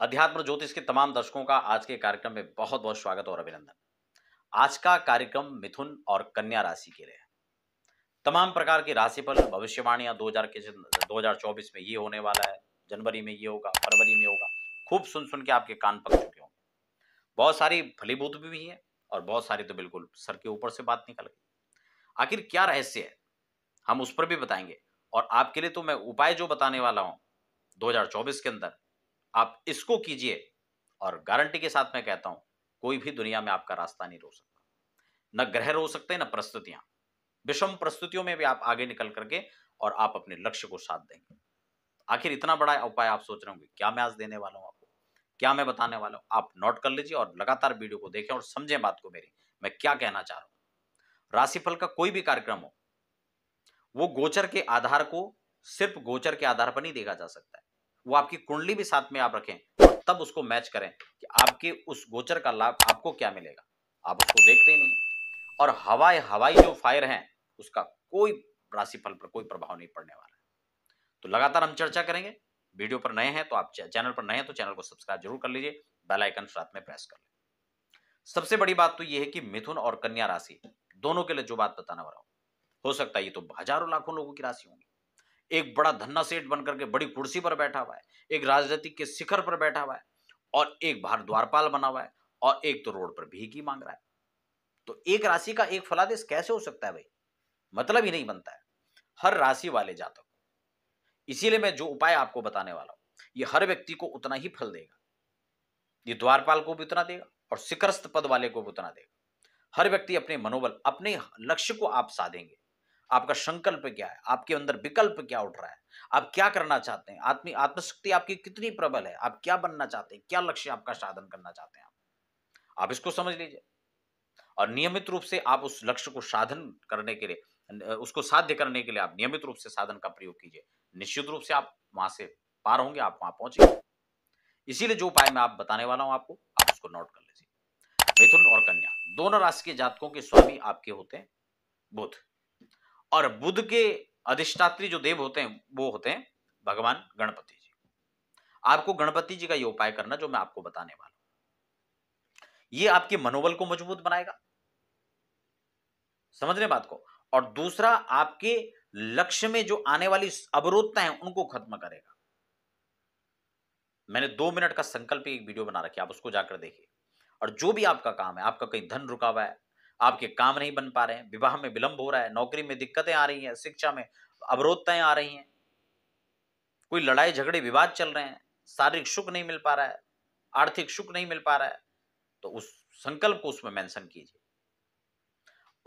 अध्यात्म ज्योतिष के तमाम दर्शकों का आज के कार्यक्रम में बहुत बहुत स्वागत और अभिनंदन आज का कार्यक्रम मिथुन और कन्या राशि के लिए तमाम प्रकार की राशि पर भविष्यवाणियां दो हजार के दो हजार चौबीस में ये होने वाला है जनवरी में ये होगा फरवरी में होगा खूब सुन सुन के आपके कान पक चुके होंगे बहुत सारी फलीभूत भी है और बहुत सारी तो बिल्कुल सर के ऊपर से बात निकल गई आखिर क्या रहस्य है हम उस पर भी बताएंगे और आपके लिए तो मैं उपाय जो बताने वाला हूँ 2024 के अंदर आप इसको कीजिए और गारंटी के साथ मैं कहता हूं कोई भी दुनिया में आपका रास्ता नहीं रो सकता न ग्रह रो सकते न प्रस्तुतियां विषम प्रस्तुतियों में भी आप आगे निकल करके और आप अपने लक्ष्य को साथ देंगे आखिर इतना बड़ा उपाय आप सोच रहे होंगे क्या मैं आज देने वाला हूं आपको क्या मैं बताने वाला हूं आप नोट कर लीजिए और लगातार वीडियो को देखें और समझें बात को मेरी मैं क्या कहना चाह रहा हूं राशिफल का कोई भी कार्यक्रम हो वो गोचर के आधार को सिर्फ गोचर के आधार पर नहीं देखा जा सकता है वो आपकी कुंडली भी साथ में आप रखें और तब उसको मैच करें कि आपके उस गोचर का लाभ आपको क्या मिलेगा आप उसको देखते ही नहीं और हवाई हवाई जो फायर हैं उसका कोई राशिफल पर कोई प्रभाव नहीं पड़ने वाला है तो लगातार हम चर्चा करेंगे वीडियो पर नए हैं तो आप चैनल पर नए हैं तो चैनल को सब्सक्राइब जरूर कर लीजिए बेल आइकन साथ में प्रेस कर लें सबसे बड़ी बात तो यह है कि मिथुन और कन्या राशि दोनों के लिए जो बात बताना वाला हो सकता है ये तो हजारों लाखों लोगों की राशि होंगी एक बड़ा धन्ना सेठ बनकर के बड़ी कुर्सी पर बैठा हुआ है एक राजनीतिक के शिखर पर बैठा हुआ है और एक बाहर द्वारपाल बना हुआ है और एक तो रोड पर भीगी मांग रहा है तो एक राशि का एक फलादेश कैसे हो सकता है भाई मतलब ही नहीं बनता है हर राशि वाले जातक इसीलिए मैं जो उपाय आपको बताने वाला हूं ये हर व्यक्ति को उतना ही फल देगा ये द्वारपाल को भी उतना देगा और शिखरस्थ पद वाले को भी उतना देगा हर व्यक्ति अपने मनोबल अपने लक्ष्य को आप साधेंगे आपका संकल्प क्या है आपके अंदर विकल्प क्या उठ रहा है आप क्या करना चाहते हैं आत्मी आत्मशक्ति आपकी कितनी प्रबल है आप क्या बनना चाहते हैं क्या लक्ष्य आपका साधन करना चाहते हैं आप इसको समझ लीजिए और नियमित रूप से आप उस लक्ष्य को साधन करने के लिए उसको साध्य करने के लिए आप नियमित रूप से साधन का प्रयोग कीजिए निश्चित रूप से आप वहां से पार होंगे आप वहां पहुंचेंगे इसीलिए जो उपाय मैं आप बताने वाला हूं आपको आप उसको नोट कर लीजिए मिथुन और कन्या दोनों राशि के जातकों के स्वामी आपके होते हैं बुध और बुद्ध के अधिष्ठात्री जो देव होते हैं वो होते हैं भगवान गणपति जी आपको गणपति जी का ये उपाय करना जो मैं आपको बताने वाला हूं ये आपके मनोबल को मजबूत बनाएगा समझ रहे बात को और दूसरा आपके लक्ष्य में जो आने वाली अवरोधता है उनको खत्म करेगा मैंने दो मिनट का संकल्प एक वीडियो बना रखी आप उसको जाकर देखिए और जो भी आपका काम है आपका कहीं धन रुका हुआ है आपके काम नहीं बन पा रहे हैं विवाह में विलंब हो रहा है नौकरी में दिक्कतें आ रही हैं शिक्षा में अवरोधताएं आ रही हैं कोई लड़ाई झगड़े विवाद चल रहे हैं शारीरिक सुख नहीं मिल पा रहा है आर्थिक सुख नहीं मिल पा रहा है तो उस संकल्प को उसमें मैंशन कीजिए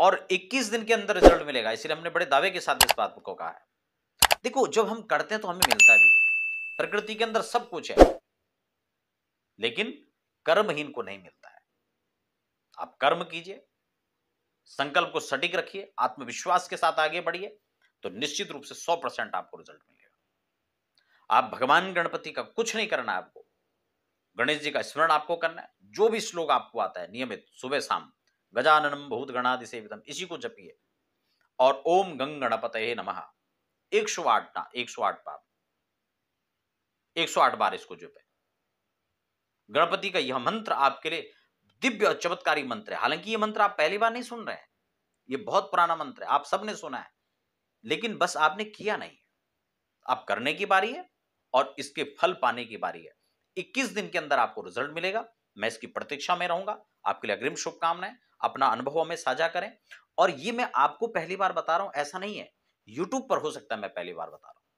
और 21 दिन के अंदर रिजल्ट मिलेगा इसलिए हमने बड़े दावे के साथ इस बात को कहा है देखो जब हम करते हैं तो हमें मिलता भी है प्रकृति के अंदर सब कुछ है लेकिन कर्महीन को नहीं मिलता है आप कर्म कीजिए संकल्प को सटीक रखिए आत्मविश्वास के साथ आगे बढ़िए तो निश्चित रूप से सौ परसेंट आपको रिजल्ट मिलेगा आप भगवान गणपति का कुछ नहीं करना है आपको गणेश जी का स्मरण आपको करना है जो भी श्लोक आपको आता है नियमित सुबह शाम गजाननम भूत गणादि से इसी को जपिए और ओम गंग गणपत नम एक सौ आठ ना एक सौ आठ बार एक सौ आठ बार इसको जपे गणपति का यह मंत्र आपके लिए दिव्य और चमत्कारी मंत्र है हालांकि ये मंत्र आप पहली बार नहीं सुन रहे हैं ये बहुत पुराना मंत्र है आप सबने सुना है लेकिन बस आपने किया नहीं आप करने की बारी है और इसके फल पाने की बारी है इक्कीस दिन के अंदर आपको रिजल्ट मिलेगा मैं इसकी प्रतीक्षा में रहूंगा आपके लिए अग्रिम शुभकामनाएं अपना अनुभव हमें साझा करें और ये मैं आपको पहली बार बता रहा हूं ऐसा नहीं है यूट्यूब पर हो सकता है मैं पहली बार बता रहा हूं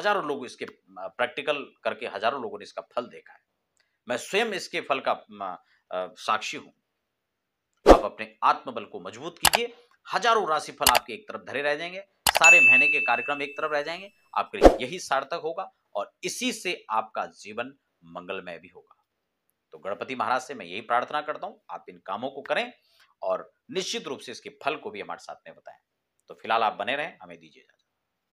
हजारों लोग इसके प्रैक्टिकल करके हजारों लोगों ने इसका फल देखा है मैं स्वयं इसके फल का साक्षी हूं आप अपने आत्मबल को मजबूत कीजिए हजारों राशि फल आपके एक तरफ धरे रह जाएंगे सारे महीने के कार्यक्रम एक तरफ रह जाएंगे आपके लिए यही सार्थक होगा और इसी से आपका जीवन मंगलमय भी होगा तो गणपति महाराज से मैं यही प्रार्थना करता हूं आप इन कामों को करें और निश्चित रूप से इसके फल को भी हमारे साथ में बताएं तो फिलहाल आप बने रहें हमें दीजिए